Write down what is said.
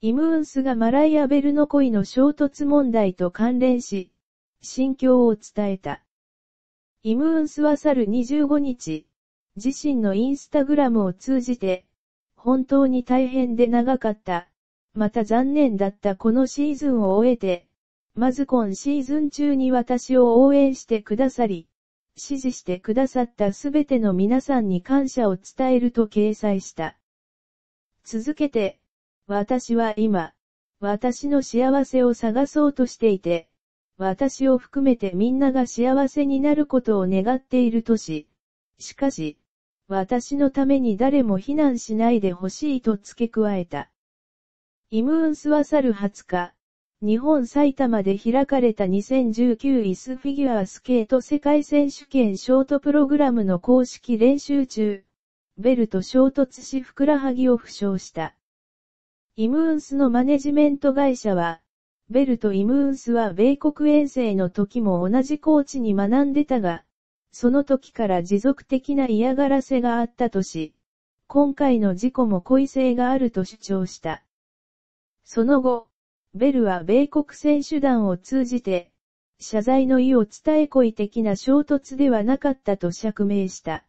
イムーンスがマライア・ベルの恋の衝突問題と関連し、心境を伝えた。イムーンスは去る25日、自身のインスタグラムを通じて、本当に大変で長かった、また残念だったこのシーズンを終えて、まず今シーズン中に私を応援してくださり、支持してくださったすべての皆さんに感謝を伝えると掲載した。続けて、私は今、私の幸せを探そうとしていて、私を含めてみんなが幸せになることを願っているとし、しかし、私のために誰も避難しないでほしいと付け加えた。イムーンスワサル20日、日本埼玉で開かれた2019イスフィギュアスケート世界選手権ショートプログラムの公式練習中、ベルと衝突しふくらはぎを負傷した。イムーンスのマネジメント会社は、ベルとイムーンスは米国遠征の時も同じコーチに学んでたが、その時から持続的な嫌がらせがあったとし、今回の事故も故意性があると主張した。その後、ベルは米国選手団を通じて、謝罪の意を伝え故意的な衝突ではなかったと釈明した。